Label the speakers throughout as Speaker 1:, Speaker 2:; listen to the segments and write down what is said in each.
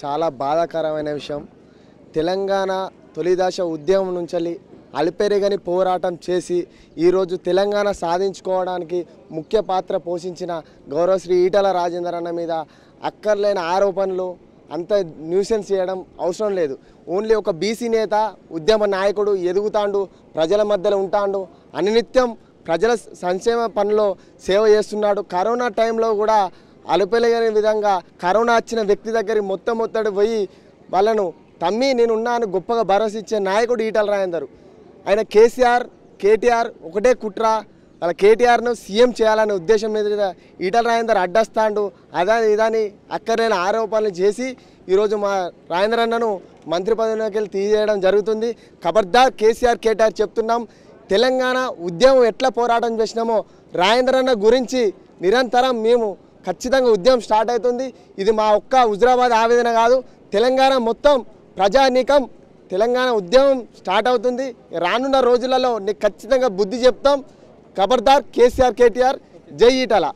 Speaker 1: చాలా బాధాకరమైన విషయం తెలంగాణ తొలిదాశ ఉద్యమం నుంచి అలిపెరగని పోరాటం చేసి ఈరోజు తెలంగాణ సాధించుకోవడానికి ముఖ్య పాత్ర పోషించిన గౌరవశ్రీ ఈటల రాజేందర్ అన్న మీద అక్కర్లేని ఆరోపణలు అంత న్యూసెన్స్ చేయడం అవసరం లేదు ఓన్లీ ఒక బీసీ నేత ఉద్యమ నాయకుడు ఎదుగుతాండు ప్రజల మధ్యలో ఉంటాడు అనినిత్యం ప్రజల సంక్షేమ పనిలో సేవ చేస్తున్నాడు కరోనా టైంలో కూడా అలుపెలగని విధంగా కరోనా వచ్చిన వ్యక్తి దగ్గరికి మొత్తం మొత్తడు పోయి వాళ్ళను తమ్మి నేనున్నా అని గొప్పగా భరోసా ఇచ్చే నాయకుడు ఈటల రాయందరు ఆయన కేసీఆర్ కేటీఆర్ ఒకటే కుట్ర వాళ్ళ కేటీఆర్ను సీఎం చేయాలనే ఉద్దేశం మీద ఈటల రాయందర్ అడ్డస్తాండు అదని ఇదని అక్కడైన ఆరోపణలు చేసి ఈరోజు మా రాయందర్ అన్నను మంత్రి పదవిలోకి వెళ్ళి తీయడం జరుగుతుంది కబర్దార్ కేసీఆర్ కేటీఆర్ చెప్తున్నాం తెలంగాణ ఉద్యమం ఎట్లా పోరాటం చేసినామో రాయందర్ అన్న గురించి నిరంతరం మేము ఖచ్చితంగా ఉద్యమం స్టార్ట్ అవుతుంది ఇది మా ఒక్క హుజరాబాద్ ఆవేదన కాదు తెలంగాణ మొత్తం ప్రజానీకం తెలంగాణ ఉద్యమం స్టార్ట్ అవుతుంది రానున్న రోజులలో నీకు ఖచ్చితంగా బుద్ధి చెప్తాం ఖబర్దార్ కేసీఆర్ కేటీఆర్ జై ఈటల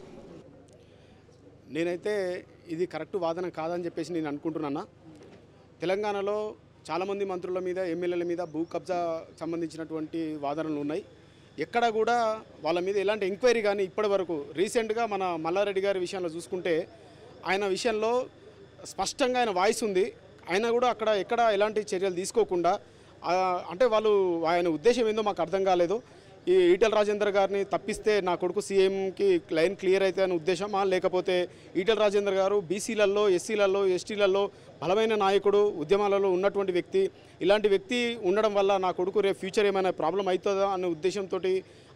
Speaker 2: నేనైతే ఇది కరెక్ట్ వాదన కాదని చెప్పేసి నేను అనుకుంటున్నా తెలంగాణలో చాలామంది మంత్రుల మీద ఎమ్మెల్యేల మీద భూ కబ్జా సంబంధించినటువంటి వాదనలు ఉన్నాయి ఎక్కడ కూడా వాళ్ళ మీద ఎలాంటి ఎంక్వైరీ కానీ ఇప్పటి వరకు రీసెంట్గా మన మల్లారెడ్డి గారి విషయంలో చూసుకుంటే ఆయన విషయంలో స్పష్టంగా ఆయన వాయిస్ ఉంది ఆయన కూడా అక్కడ ఎక్కడ ఎలాంటి చర్యలు తీసుకోకుండా అంటే వాళ్ళు ఆయన ఉద్దేశం ఏందో మాకు అర్థం కాలేదు ఈ ఈటల రాజేందర్ గారిని తప్పిస్తే నా కొడుకు సీఎంకి లైన్ క్లియర్ అయితే అనే ఉద్దేశమా లేకపోతే ఈటల రాజేందర్ గారు బీసీలలో ఎస్సీలలో ఎస్టీలలో బలమైన నాయకుడు ఉద్యమాలలో ఉన్నటువంటి వ్యక్తి ఇలాంటి వ్యక్తి ఉండడం వల్ల నా కొడుకు రేపు ఫ్యూచర్ ఏమైనా ప్రాబ్లం అవుతుందా అనే ఉద్దేశంతో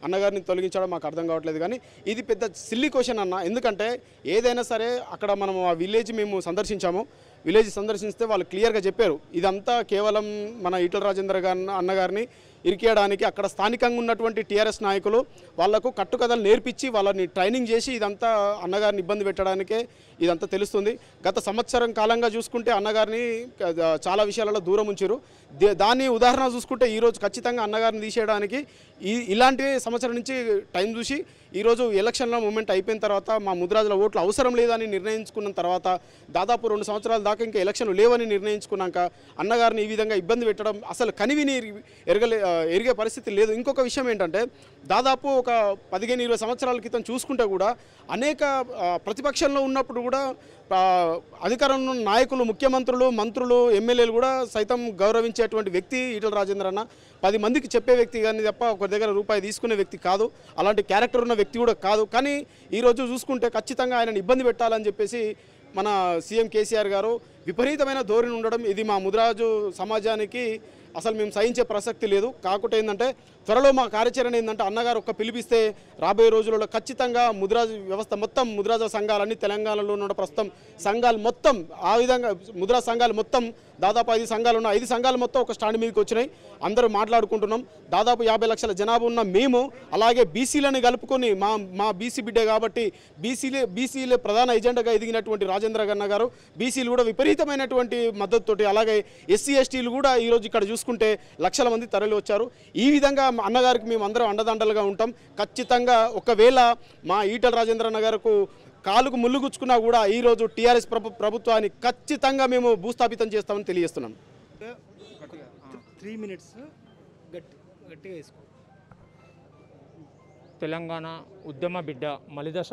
Speaker 2: అన్నగారిని తొలగించడం మాకు అర్థం కావట్లేదు కానీ ఇది పెద్ద సిల్లీ క్వశ్చన్ అన్న ఎందుకంటే ఏదైనా సరే అక్కడ మనం ఆ విలేజ్ మేము సందర్శించాము విలేజ్ సందర్శిస్తే వాళ్ళు క్లియర్గా చెప్పారు ఇదంతా కేవలం మన ఈటల రాజేందర్ గారి అన్నగారిని ఇరికేయడానికి అక్కడ స్థానికంగా ఉన్నటువంటి టీఆర్ఎస్ నాయకులు వాళ్లకు కట్టుకథలు నేర్పించి వాళ్ళని ట్రైనింగ్ చేసి ఇదంతా అన్నగారిని ఇబ్బంది పెట్టడానికే ఇదంతా తెలుస్తుంది గత సంవత్సరం కాలంగా చూసుకుంటే అన్నగారిని చాలా విషయాలలో దూరం ఉంచారు దాన్ని ఉదాహరణ చూసుకుంటే ఈరోజు ఖచ్చితంగా అన్నగారిని తీసేయడానికి ఇలాంటి సంవత్సరం నుంచి టైం చూసి ఈరోజు ఎలక్షన్ల మూమెంట్ అయిపోయిన తర్వాత మా ముద్రాజుల ఓట్లు అవసరం లేదని నిర్ణయించుకున్న తర్వాత దాదాపు రెండు సంవత్సరాల దాకా ఇంకా ఎలక్షన్లు లేవని నిర్ణయించుకున్నాక అన్నగారిని ఈ విధంగా ఇబ్బంది పెట్టడం అసలు కనివిని ఎరగలే ఎరిగే పరిస్థితి లేదు ఇంకొక విషయం ఏంటంటే దాదాపు ఒక పదిహేను ఇరవై సంవత్సరాల క్రితం చూసుకుంటే కూడా అనేక ప్రతిపక్షంలో ఉన్నప్పుడు కూడా అధికారంలో నాయకులు ముఖ్యమంత్రులు మంత్రులు ఎమ్మెల్యేలు కూడా సైతం గౌరవించేటువంటి వ్యక్తి ఈటల రాజేంద్ర అన్న పది మందికి చెప్పే వ్యక్తి కానీ తప్ప ఒకరి దగ్గర రూపాయి తీసుకునే వ్యక్తి కాదు అలాంటి క్యారెక్టర్ ఉన్న వ్యక్తి కూడా కాదు కానీ ఈరోజు చూసుకుంటే ఖచ్చితంగా ఆయనను ఇబ్బంది పెట్టాలని చెప్పేసి మన సీఎం కేసీఆర్ గారు విపరీతమైన ధోరణి ఉండడం ఇది మా ముదిరాజు సమాజానికి అసలు మేము సహించే ప్రసక్తి లేదు కాకుండా ఏంటంటే త్వరలో మా కార్యాచరణ ఏంటంటే అన్నగారు ఒక్క పిలిపిస్తే రాబోయే రోజులలో ఖచ్చితంగా ముద్రాజ వ్యవస్థ మొత్తం ముద్రాజ సంఘాలన్నీ తెలంగాణలో ఉన్న ప్రస్తుతం సంఘాలు మొత్తం ఆ విధంగా ముద్రా సంఘాలు మొత్తం దాదాపు ఐదు సంఘాలు ఉన్న ఐదు సంఘాలు మొత్తం ఒక స్టాండ్ మీదకి వచ్చినాయి అందరూ మాట్లాడుకుంటున్నాం దాదాపు యాభై లక్షల జనాభా ఉన్న మేము అలాగే బీసీలను కలుపుకొని మా మా బీసీ బిడ్డే కాబట్టి బీసీలే బీసీలే ప్రధాన ఎజెండాగా ఎదిగినటువంటి రాజేంద్ర గన్న గారు బీసీలు కూడా విపరీత విపరీతమైనటువంటి తోటి అలాగే ఎస్సీ ఎస్టీలు కూడా ఈరోజు ఇక్కడ చూసుకుంటే లక్షల మంది తరలి వచ్చారు ఈ విధంగా అన్నగారికి మేము అందరం అండదండలుగా ఉంటాం ఖచ్చితంగా ఒకవేళ మా ఈటల రాజేంద్ర గారికి కాలుకు ముల్లుగుచ్చుకున్నా కూడా ఈరోజు టీఆర్ఎస్ ప్రభు ప్రభుత్వాన్ని ఖచ్చితంగా మేము భూస్థాపితం చేస్తామని తెలియజేస్తున్నాం
Speaker 3: త్రీ మినిట్స్
Speaker 4: తెలంగాణ ఉద్యమ బిడ్డ మలిదశ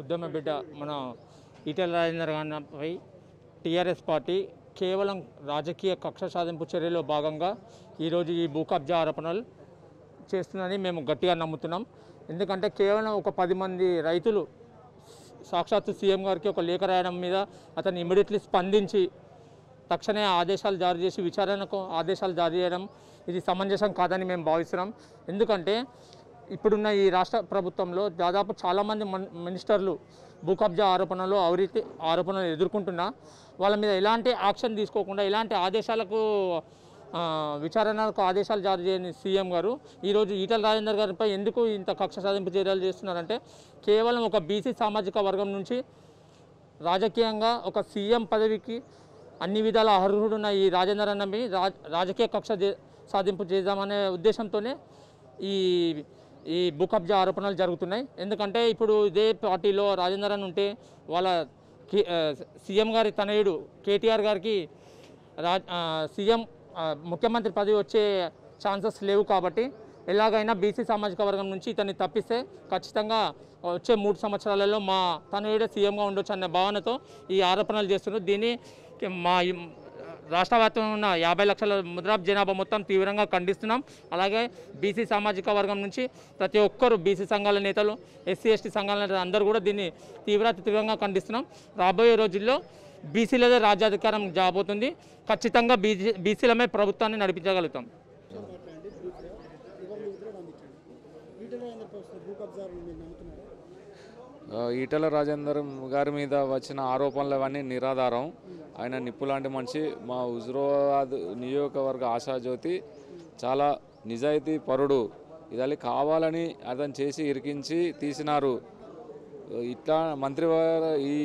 Speaker 4: ఉద్యమ బిడ్డ మన ఈటల రాజేంద్ర గారిపై టీఆర్ఎస్ పార్టీ కేవలం రాజకీయ కక్ష సాధింపు చర్యలో భాగంగా ఈరోజు ఈ భూ కబ్జా ఆరోపణలు చేస్తుందని మేము గట్టిగా నమ్ముతున్నాం ఎందుకంటే కేవలం ఒక పది మంది రైతులు సాక్షాత్తు సీఎం గారికి ఒక లేఖ రాయడం మీద అతను ఇమీడియట్లీ స్పందించి తక్షణమే ఆదేశాలు జారీ చేసి విచారణకు ఆదేశాలు జారీ చేయడం ఇది సమంజసం కాదని మేము భావిస్తున్నాం ఎందుకంటే ఇప్పుడున్న ఈ రాష్ట్ర ప్రభుత్వంలో దాదాపు చాలామంది మినిస్టర్లు భూ కబ్జా ఆరోపణలు అవినీతి ఆరోపణలు ఎదుర్కొంటున్నా వాళ్ళ మీద ఎలాంటి యాక్షన్ తీసుకోకుండా ఇలాంటి ఆదేశాలకు విచారణకు ఆదేశాలు జారీ చేయని సీఎం గారు ఈరోజు ఈటల రాజేందర్ గారిపై ఎందుకు ఇంత కక్ష సాధింపు చర్యలు చేస్తున్నారంటే కేవలం ఒక బీసీ సామాజిక వర్గం నుంచి రాజకీయంగా ఒక సీఎం పదవికి అన్ని విధాల అర్హుడున్న ఈ రాజేందర్ అన్న రాజకీయ కక్ష సాధింపు చేద్దామనే ఉద్దేశంతోనే ఈ ఈ భూకబ్జా ఆరోపణలు జరుగుతున్నాయి ఎందుకంటే ఇప్పుడు ఇదే పార్టీలో అని ఉంటే వాళ్ళ సీఎం గారి తనయుడు కేటీఆర్ గారికి సీఎం ముఖ్యమంత్రి పదవి వచ్చే ఛాన్సెస్ లేవు కాబట్టి ఎలాగైనా బీసీ సామాజిక వర్గం నుంచి ఇతన్ని తప్పిస్తే ఖచ్చితంగా వచ్చే మూడు సంవత్సరాలలో మా తనయుడే సీఎంగా ఉండొచ్చు అనే భావనతో ఈ ఆరోపణలు చేస్తున్నారు దీన్ని మా రాష్ట్ర వ్యాప్తంగా ఉన్న యాభై లక్షల ముద్రా జనాభా మొత్తం తీవ్రంగా ఖండిస్తున్నాం అలాగే బీసీ సామాజిక వర్గం నుంచి ప్రతి ఒక్కరు బీసీ సంఘాల నేతలు ఎస్సీ ఎస్టీ సంఘాల నేతలు అందరూ కూడా దీన్ని తీవ్ర తీవ్రంగా ఖండిస్తున్నాం రాబోయే రోజుల్లో బీసీలదే రాజ్యాధికారం జాబోతుంది ఖచ్చితంగా బీసీ బీసీలమే ప్రభుత్వాన్ని నడిపించగలుగుతాం
Speaker 3: ఈటల రాజేందర్ గారి మీద వచ్చిన ఆరోపణలు అవన్నీ నిరాధారం ఆయన నిప్పు లాంటి మనిషి మా హుజురాబాద్ నియోజకవర్గ ఆశాజ్యోతి చాలా నిజాయితీ పరుడు ఇదాలి కావాలని అతను చేసి ఇరికించి తీసినారు ఇట్లా మంత్రివర్ ఈ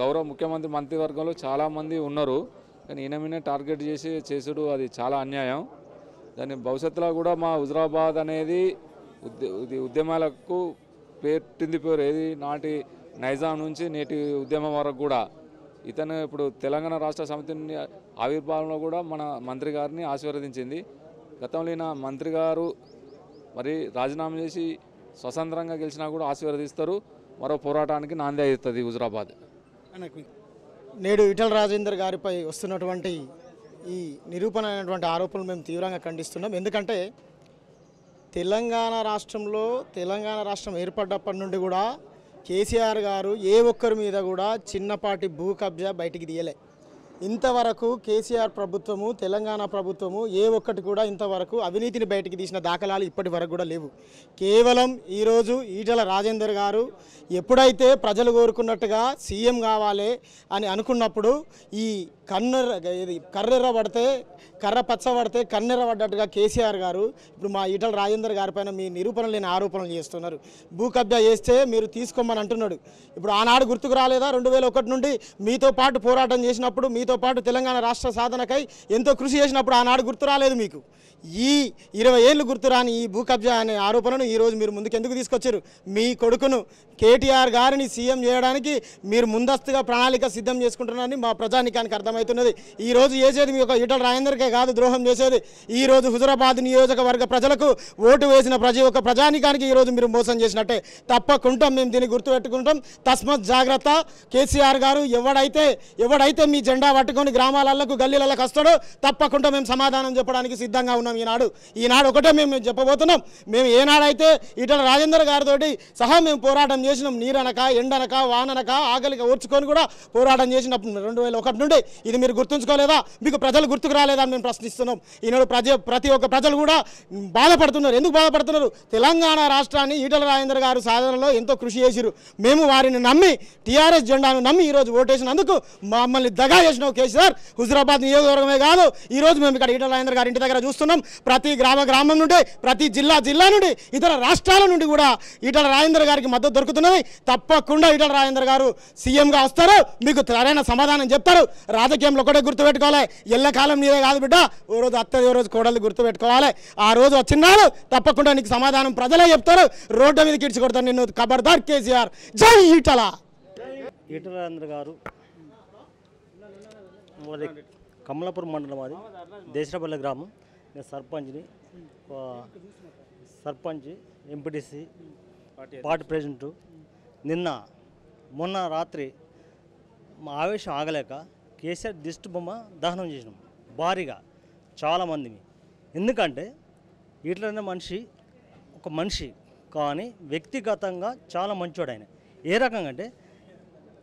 Speaker 3: గౌరవ ముఖ్యమంత్రి మంత్రివర్గంలో చాలామంది ఉన్నారు కానీ ఈయన టార్గెట్ చేసి చేసుడు అది చాలా అన్యాయం దాని భవిష్యత్తులో కూడా మా హుజురాబాద్ అనేది ఉద్యమాలకు పెట్టింది పేరు ఏది నాటి నైజాం నుంచి నేటి ఉద్యమం వరకు కూడా ఇతను ఇప్పుడు తెలంగాణ రాష్ట్ర సమితిని ఆవిర్భావంలో కూడా మన మంత్రి గారిని ఆశీర్వదించింది గతంలో ఈయన మంత్రి గారు మరి రాజీనామా చేసి స్వతంత్రంగా గెలిచినా కూడా ఆశీర్వదిస్తారు మరో పోరాటానికి నాంది అవుతుంది హుజరాబాద్
Speaker 5: నేడు విఠల్ రాజేందర్ గారిపై వస్తున్నటువంటి ఈ నిరూపణ అయినటువంటి ఆరోపణలు మేము తీవ్రంగా ఖండిస్తున్నాం ఎందుకంటే తెలంగాణ రాష్ట్రంలో తెలంగాణ రాష్ట్రం ఏర్పడ్డప్పటి నుండి కూడా కేసీఆర్ గారు ఏ ఒక్కరి మీద కూడా చిన్నపాటి భూ కబ్జా బయటికి తీయలే ఇంతవరకు కేసీఆర్ ప్రభుత్వము తెలంగాణ ప్రభుత్వము ఏ ఒక్కటి కూడా ఇంతవరకు అవినీతిని బయటికి తీసిన దాఖలాలు ఇప్పటి వరకు కూడా లేవు కేవలం ఈరోజు ఈటల రాజేందర్ గారు ఎప్పుడైతే ప్రజలు కోరుకున్నట్టుగా సీఎం కావాలి అని అనుకున్నప్పుడు ఈ కన్నెర ఇది కర్రెర్ర పడితే కర్ర పచ్చ పడితే కన్నెర్ర పడ్డట్టుగా కేసీఆర్ గారు ఇప్పుడు మా ఈటల రాజేందర్ గారి పైన మీ నిరూపణ లేని ఆరోపణలు చేస్తున్నారు భూ కబ్జా చేస్తే మీరు తీసుకోమని అంటున్నాడు ఇప్పుడు ఆనాడు గుర్తుకు రాలేదా రెండు వేల ఒకటి నుండి మీతో పాటు పోరాటం చేసినప్పుడు మీ మీతో పాటు తెలంగాణ రాష్ట్ర సాధనకై ఎంతో కృషి చేసినప్పుడు ఆనాడు గుర్తు రాలేదు మీకు ఈ ఇరవై ఏళ్ళు గుర్తురాని ఈ భూ కబ్జా అనే ఆరోపణను ఈరోజు మీరు ముందుకెందుకు తీసుకొచ్చారు మీ కొడుకును కేటీఆర్ గారిని సీఎం చేయడానికి మీరు ముందస్తుగా ప్రణాళిక సిద్ధం చేసుకుంటున్నారని మా ప్రజానికానికి అర్థమవుతున్నది ఈరోజు చేసేది మీ యొక్క ఈటల రాజేందర్కే కాదు ద్రోహం చేసేది ఈరోజు హుజురాబాద్ నియోజకవర్గ ప్రజలకు ఓటు వేసిన ప్రజ యొక్క ప్రజానికానికి ఈరోజు మీరు మోసం చేసినట్టే తప్పకుండా మేము దీన్ని గుర్తుపెట్టుకుంటాం తస్మత్ జాగ్రత్త కేసీఆర్ గారు ఎవడైతే ఎవడైతే మీ జెండా పట్టుకొని గ్రామాలకు గల్లీలకు వస్తాడు తప్పకుండా మేము సమాధానం చెప్పడానికి సిద్ధంగా ఉన్నాం ఈనాడు ఈనాడు ఒకటే మేము చెప్పబోతున్నాం మేము ఏనాడైతే ఇటల రాజేందర్ గారితో సహా మేము పోరాటం చేసినాం నీరనక ఎండనక వాననక ఆకలిక ఓర్చుకొని కూడా పోరాటం చేసినప్పుడు రెండు వేల ఒకటి నుండి ఇది మీరు గుర్తుంచుకోలేదా మీకు ప్రజలు గుర్తుకు రాలేదా అని మేము ప్రశ్నిస్తున్నాం ఈనాడు ప్రజ ప్రతి ఒక్క ప్రజలు కూడా బాధపడుతున్నారు ఎందుకు బాధపడుతున్నారు తెలంగాణ రాష్ట్రాన్ని ఈటల రాజేందర్ గారు సాధనలో ఎంతో కృషి చేసిరు మేము వారిని నమ్మి టీఆర్ఎస్ జెండాను నమ్మి ఈరోజు ఓటేసినందుకు మమ్మల్ని దగా చేసిన చేస్తున్నావు కేసీఆర్ హుజురాబాద్ నియోజకవర్గమే కాదు ఈరోజు మేము ఇక్కడ ఈటల రాజేంద్ర గారి ఇంటి దగ్గర చూస్తున్నాం ప్రతి గ్రామ గ్రామం నుండి ప్రతి జిల్లా జిల్లా నుండి ఇతర రాష్ట్రాల నుండి కూడా ఈటల రాజేంద్ర గారికి మద్దతు దొరుకుతున్నది తప్పకుండా ఈటల రాజేంద్ర గారు సీఎంగా వస్తారు మీకు సరైన సమాధానం చెప్తారు రాజకీయంలో ఒకటే గుర్తుపెట్టుకోవాలి ఎల్లకాలం నీదే కాదు బిడ్డ ఓ రోజు అత్త ఓ రోజు కోడలు గుర్తుపెట్టుకోవాలి ఆ రోజు వచ్చినాడు తప్పకుండా నీకు సమాధానం ప్రజలే చెప్తారు రోడ్డు మీద కిడ్చి కొడతాను నిన్ను కబర్దార్
Speaker 3: కేసీఆర్ జై ఈటల ఈటల గారు అది కమలాపురం మండలం అది దేశరాపల్లి గ్రామం నేను సర్పంచ్ని సర్పంచ్ ఎంపీటీసీ పార్టీ ప్రెసిడెంట్ నిన్న మొన్న రాత్రి మా ఆవేశం ఆగలేక కేసీఆర్ దిష్టి బొమ్మ దహనం చేసినాం భారీగా చాలామందిని ఎందుకంటే ఇట్లనే మనిషి ఒక మనిషి కానీ వ్యక్తిగతంగా చాలా మంచివాడు ఆయన ఏ రకంగా అంటే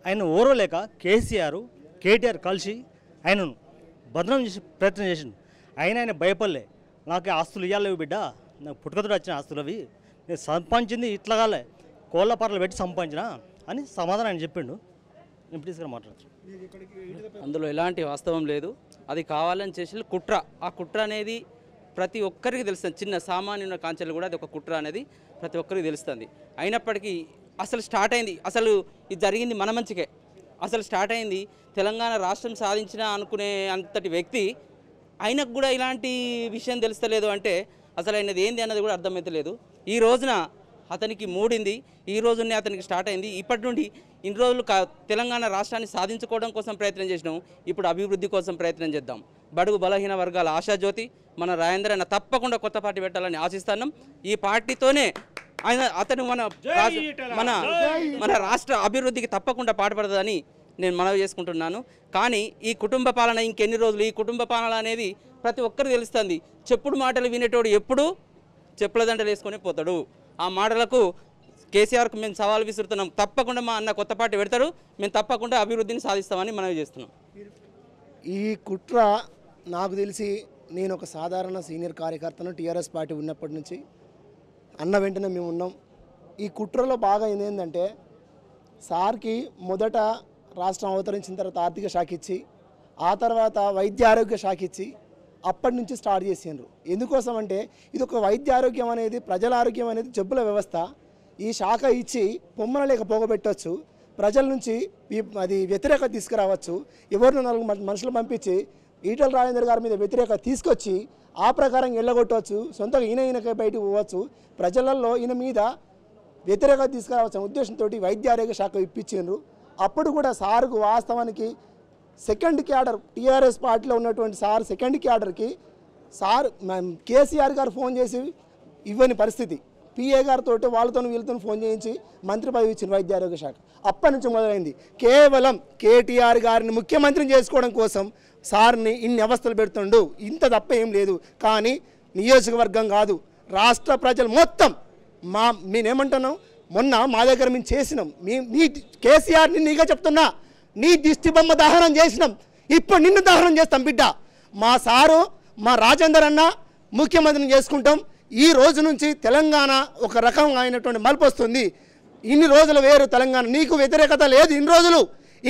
Speaker 3: ఆయన ఓరలేక కేసీఆర్ కేటీఆర్ కలిసి ఆయనను భద్రం చేసి ప్రయత్నం చేసిండు ఆయన ఆయన భయపడలే నాకు ఆస్తులు ఇవ్వలేవు బిడ్డ నాకు పుట్టుకతో వచ్చిన ఆస్తులు అవి నేను సంపాదించింది ఇట్లా కాలే కోళ్ళ పాటలు పెట్టి సంపాదించిన అని సమాధానం ఆయన చెప్పిండు ఎంపీటీస్ గారు మాట్లాడచ్చు అందులో
Speaker 6: ఎలాంటి వాస్తవం లేదు అది కావాలని చేసి కుట్ర ఆ కుట్ర అనేది ప్రతి ఒక్కరికి తెలుస్తుంది చిన్న సామాన్యున్న కాంచెలు కూడా అది ఒక కుట్ర అనేది ప్రతి ఒక్కరికి తెలుస్తుంది అయినప్పటికీ అసలు స్టార్ట్ అయింది అసలు ఇది జరిగింది మన మంచికే అసలు స్టార్ట్ అయింది తెలంగాణ రాష్ట్రం సాధించిన అనుకునే అంతటి వ్యక్తి ఆయనకు కూడా ఇలాంటి విషయం తెలుస్తలేదు అంటే అసలు ఆయనది ఏంది అన్నది కూడా అర్థమవుతలేదు ఈ రోజున అతనికి మూడింది ఈ రోజునే అతనికి స్టార్ట్ అయింది ఇప్పటి నుండి ఇన్ని రోజులు తెలంగాణ రాష్ట్రాన్ని సాధించుకోవడం కోసం ప్రయత్నం చేసినాం ఇప్పుడు అభివృద్ధి కోసం ప్రయత్నం చేద్దాం బడుగు బలహీన వర్గాల ఆశాజ్యోతి మన రాజేంద్రన్న తప్పకుండా కొత్త పార్టీ పెట్టాలని ఆశిస్తున్నాం ఈ పార్టీతోనే ఆయన అతను మన మన మన రాష్ట్ర అభివృద్ధికి తప్పకుండా పాటుపడదని నేను మనవి చేసుకుంటున్నాను కానీ ఈ కుటుంబ పాలన ఇంకెన్ని రోజులు ఈ కుటుంబ పాలన అనేది ప్రతి ఒక్కరు తెలుస్తుంది చెప్పుడు మాటలు వినేటోడు ఎప్పుడు చెప్పుల దండలు వేసుకొని పోతాడు ఆ మాటలకు కేసీఆర్కు మేము సవాల్ విసురుతున్నాం తప్పకుండా మా అన్న కొత్త పార్టీ పెడతాడు మేము తప్పకుండా అభివృద్ధిని సాధిస్తామని మనవి చేస్తున్నాం
Speaker 7: ఈ కుట్ర నాకు తెలిసి నేను ఒక సాధారణ సీనియర్ కార్యకర్తను టీఆర్ఎస్ పార్టీ ఉన్నప్పటి నుంచి అన్న వెంటనే మేము ఉన్నాం ఈ కుట్రలో బాగా ఏంటంటే సార్కి మొదట రాష్ట్రం అవతరించిన తర్వాత ఆర్థిక శాఖ ఇచ్చి ఆ తర్వాత వైద్య ఆరోగ్య శాఖ ఇచ్చి అప్పటి నుంచి స్టార్ట్ చేసిండ్రు ఎందుకోసం అంటే ఇది ఒక వైద్య ఆరోగ్యం అనేది ప్రజల ఆరోగ్యం అనేది జబ్బుల వ్యవస్థ ఈ శాఖ ఇచ్చి పొమ్మన లేక పోగబెట్టవచ్చు ప్రజల నుంచి అది వ్యతిరేకత తీసుకురావచ్చు ఎవరినో నాలుగు మనుషులు పంపించి ఈటల రాజేందర్ గారి మీద వ్యతిరేకత తీసుకొచ్చి ఆ ప్రకారం వెళ్ళగొట్టవచ్చు సొంతగా ఈయన ఈయనకి బయటకు పోవచ్చు ప్రజలలో ఈయన మీద వ్యతిరేక తీసుకురావాల్సిన ఉద్దేశంతో వైద్య ఆరోగ్య శాఖ ఇప్పించారు అప్పుడు కూడా సార్కు వాస్తవానికి సెకండ్ క్యాడర్ టీఆర్ఎస్ పార్టీలో ఉన్నటువంటి సార్ సెకండ్ క్యాడర్కి సార్ కేసీఆర్ గారు ఫోన్ చేసి ఇవ్వని పరిస్థితి పిఏ గారితో వాళ్ళతో వీళ్ళతో ఫోన్ చేయించి మంత్రి పదవి ఇచ్చిన వైద్య ఆరోగ్య శాఖ అప్పటి నుంచి మొదలైంది కేవలం కేటీఆర్ గారిని ముఖ్యమంత్రిని చేసుకోవడం కోసం సార్ని ఇన్ని అవస్థలు పెడుతుండు ఇంత తప్ప ఏం లేదు కానీ నియోజకవర్గం కాదు రాష్ట్ర ప్రజలు మొత్తం మా మేమేమంటున్నాం మొన్న మా దగ్గర మేము చేసినాం మీ నీ కేసీఆర్ని నీగా చెప్తున్నా నీ దిష్టి బొమ్మ దహనం చేసినాం ఇప్పుడు నిన్ను దహనం చేస్తాం బిడ్డ మా సారు మా రాజేందర్ అన్న ముఖ్యమంత్రిని చేసుకుంటాం ఈ రోజు నుంచి తెలంగాణ ఒక రకం అయినటువంటి మలుపు వస్తుంది ఇన్ని రోజులు వేరు తెలంగాణ నీకు వ్యతిరేకత లేదు ఇన్ని రోజులు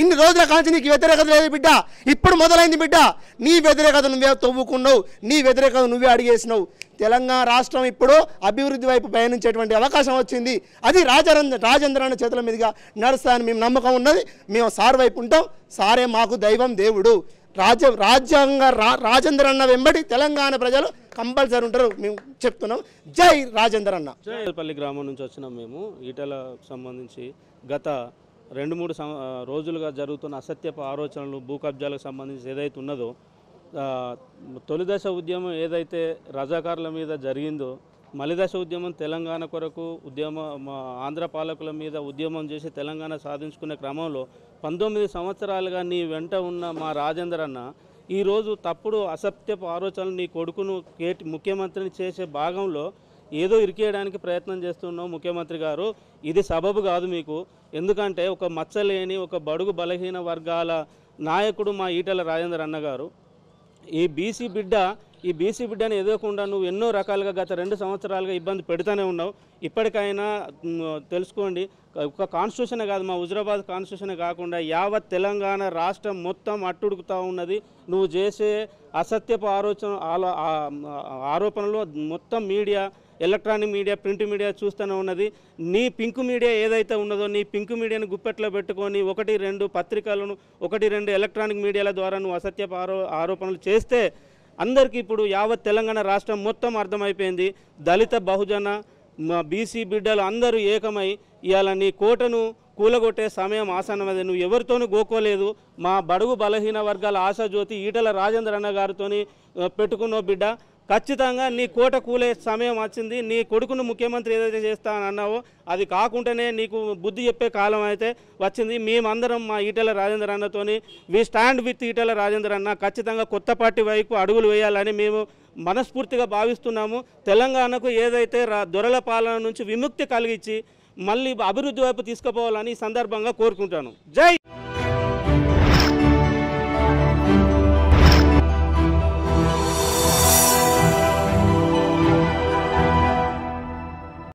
Speaker 7: ఇన్ని రోజుల కాంచి నీకు వ్యతిరేకత లేదు బిడ్డ ఇప్పుడు మొదలైంది బిడ్డ నీ వ్యతిరేకత నువ్వే తవ్వుకున్నావు నీ వ్యతిరేకత నువ్వే అడిగేసినావు తెలంగాణ రాష్ట్రం ఇప్పుడు అభివృద్ధి వైపు పయనించేటువంటి అవకాశం వచ్చింది అది రాజరంజ రాజేంద్రన్న చేతుల మీదుగా నడుస్తాయని మేము నమ్మకం ఉన్నది మేము సార్ వైపు ఉంటాం సారే మాకు దైవం దేవుడు రాజ రాజ్యాంగ రా రాజేంద్ర అన్న వెంబడి తెలంగాణ ప్రజలు కంపల్సరీ ఉంటారు మేము చెప్తున్నాం జై రాజేంద్ర అన్న
Speaker 3: జయపల్లి గ్రామం నుంచి వచ్చినాం మేము ఈటల సంబంధించి గత రెండు మూడు రోజులుగా జరుగుతున్న అసత్యపు ఆలోచనలు భూ కబ్జాలకు సంబంధించి ఏదైతే ఉన్నదో తొలిదశ ఉద్యమం ఏదైతే రజాకారుల మీద జరిగిందో మలిదశ ఉద్యమం తెలంగాణ కొరకు ఉద్యమ ఆంధ్ర పాలకుల మీద ఉద్యమం చేసి తెలంగాణ సాధించుకునే క్రమంలో పంతొమ్మిది సంవత్సరాలుగా నీ వెంట ఉన్న మా రాజేందర్ అన్న ఈరోజు తప్పుడు అసత్యపు ఆలోచనలు నీ కొడుకును కేటి ముఖ్యమంత్రిని చేసే భాగంలో ఏదో ఇరికేయడానికి ప్రయత్నం చేస్తున్నాం ముఖ్యమంత్రి గారు ఇది సబబు కాదు మీకు ఎందుకంటే ఒక మచ్చలేని ఒక బడుగు బలహీన వర్గాల నాయకుడు మా ఈటల అన్న అన్నగారు ఈ బీసీ బిడ్డ ఈ బీసీ బిడ్డను ఎదగకుండా నువ్వు ఎన్నో రకాలుగా గత రెండు సంవత్సరాలుగా ఇబ్బంది పెడుతూనే ఉన్నావు ఇప్పటికైనా తెలుసుకోండి ఒక కాన్స్టిట్యూషన్ కాదు మా హుజరాబాద్ కాన్స్టిట్యూషన్ కాకుండా యావత్ తెలంగాణ రాష్ట్రం మొత్తం అట్టుడుకుతూ ఉన్నది నువ్వు చేసే అసత్యపు ఆలోచన ఆరోపణలు మొత్తం media electronic media print media చూస్తూనే ఉన్నది నీ పింక్ మీడియా ఏదైతే ఉన్నదో నీ పింక్ మీడియాను గుప్పెట్లో పెట్టుకొని ఒకటి రెండు పత్రికలను ఒకటి రెండు ఎలక్ట్రానిక్ మీడియాల ద్వారా నువ్వు అసత్య ఆరోపణలు చేస్తే అందరికీ ఇప్పుడు యావత్ తెలంగాణ రాష్ట్రం మొత్తం అర్థమైపోయింది దళిత బహుజన బీసీ బిడ్డలు అందరూ ఏకమై ఇవాళ నీ కోటను కూలగొట్టే సమయం ఆసన్నమైంది నువ్వు ఎవరితోనూ గోకోలేదు మా బడుగు బలహీన వర్గాల ఆశాజ్యోతి ఈటల రాజేంద్ర అన్న గారితో పెట్టుకున్నావు బిడ్డ ఖచ్చితంగా నీ కోట కూలే సమయం వచ్చింది నీ కొడుకును ముఖ్యమంత్రి ఏదైతే అని అన్నావో అది కాకుండానే నీకు బుద్ధి చెప్పే కాలం అయితే వచ్చింది మేమందరం మా ఈటల రాజేందర్ అన్నతోని we stand with Eatala Rajender అన్న ఖచ్చితంగా కొత్త పార్టీ వైపు అడుగులు వేయాలని మేము మనస్ఫూర్తిగా భావిస్తున్నాము తెలంగాణకు ఏదైతే దొరల పాలన నుంచి విముక్తి కలిగించి మళ్ళీ అభివృద్ధి వైపు తీసుకుపోవాలని ఈ సందర్భంగా కోరుకుంటాను జై